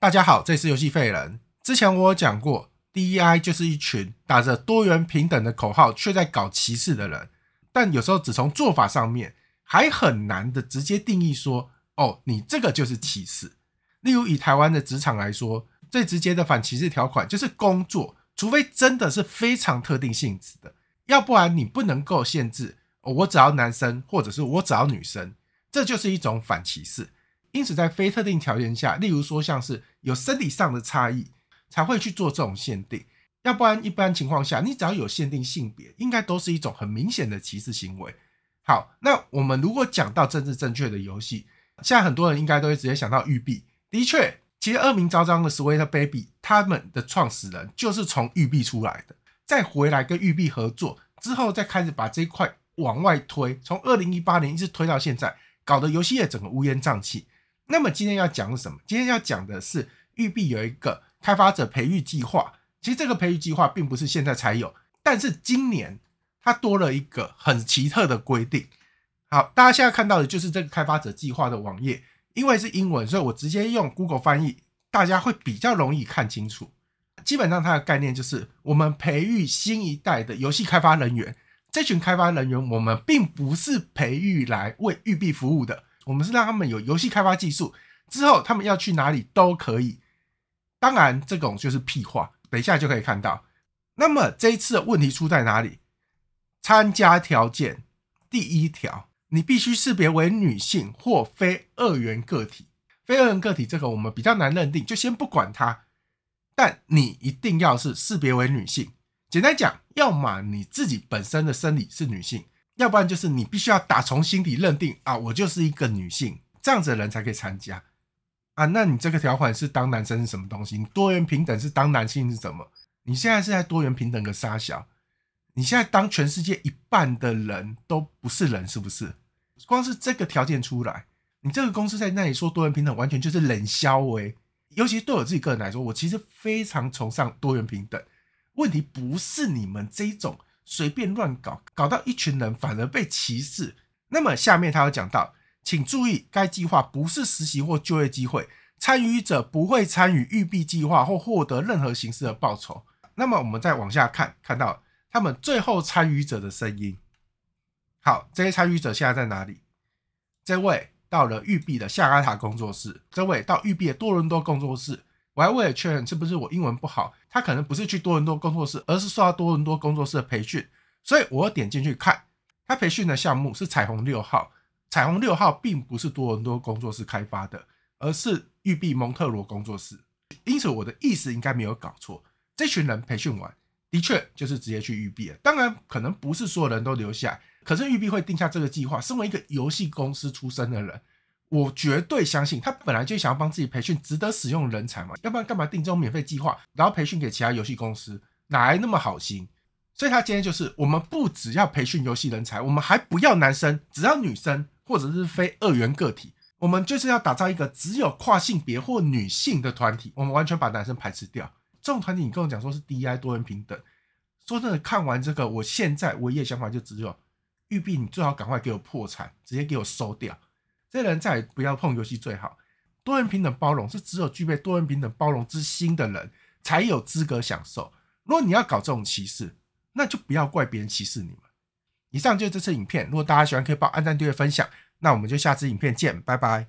大家好，这是游戏废人。之前我有讲过，DEI 就是一群打着多元平等的口号却在搞歧视的人。但有时候只从做法上面，还很难的直接定义说，哦，你这个就是歧视。例如以台湾的职场来说，最直接的反歧视条款就是工作，除非真的是非常特定性质的，要不然你不能够限制我只要男生或者是我只要女生，这就是一种反歧视。因此，在非特定条件下，例如说像是有生理上的差异，才会去做这种限定；要不然，一般情况下，你只要有限定性别，应该都是一种很明显的歧视行为。好，那我们如果讲到政治正确的游戏，现在很多人应该都会直接想到育碧。的确，其实恶名昭彰的《Sweet Baby》，他们的创始人就是从育碧出来的，再回来跟育碧合作之后，再开始把这一块往外推，从二零一八年一直推到现在，搞得游戏业整个乌烟瘴气。那么今天要讲什么？今天要讲的是，育碧有一个开发者培育计划。其实这个培育计划并不是现在才有，但是今年它多了一个很奇特的规定。好，大家现在看到的就是这个开发者计划的网页，因为是英文，所以我直接用 Google 翻译，大家会比较容易看清楚。基本上它的概念就是，我们培育新一代的游戏开发人员，这群开发人员我们并不是培育来为育碧服务的。我们是让他们有游戏开发技术之后，他们要去哪里都可以。当然，这种就是屁话，等一下就可以看到。那么这一次的问题出在哪里？参加条件第一条，你必须识别为女性或非二元个体。非二元个体这个我们比较难认定，就先不管它。但你一定要是识别为女性。简单讲，要么你自己本身的生理是女性。要不然就是你必须要打从心底认定啊，我就是一个女性这样子的人才可以参加啊。那你这个条款是当男生是什么东西？你多元平等是当男性是什么？你现在是在多元平等的杀小？你现在当全世界一半的人都不是人，是不是？光是这个条件出来，你这个公司在那里说多元平等，完全就是冷消。喂，尤其对我自己个人来说，我其实非常崇尚多元平等。问题不是你们这种。随便乱搞，搞到一群人反而被歧视。那么下面他有讲到，请注意，该计划不是实习或就业机会，参与者不会参与育碧计划或获得任何形式的报酬。那么我们再往下看，看到他们最后参与者的声音。好，这些参与者现在在哪里？这位到了玉碧的夏拉塔工作室，这位到玉碧的多伦多工作室。我还为了确认是不是我英文不好，他可能不是去多伦多工作室，而是刷多伦多工作室的培训，所以我点进去看。他培训的项目是彩虹六号，彩虹六号并不是多伦多工作室开发的，而是育碧蒙特罗工作室。因此，我的意思应该没有搞错。这群人培训完，的确就是直接去育碧了。当然，可能不是所有人都留下，可是育碧会定下这个计划。身为一个游戏公司出身的人。我绝对相信他本来就想要帮自己培训值得使用人才嘛，要不然干嘛定这种免费计划，然后培训给其他游戏公司？哪来那么好心？所以他今天就是，我们不只要培训游戏人才，我们还不要男生，只要女生或者是非二元个体，我们就是要打造一个只有跨性别或女性的团体，我们完全把男生排斥掉。这种团体，你跟我讲说是 D.I. 多元平等，说真的，看完这个，我现在唯一的想法就只有，玉碧你最好赶快给我破产，直接给我收掉。这人也不要碰游戏最好，多元平等包容是只有具备多元平等包容之心的人才有资格享受。如果你要搞这种歧视，那就不要怪别人歧视你们。以上就是这次影片，如果大家喜欢可以帮按赞订阅分享，那我们就下次影片见，拜拜。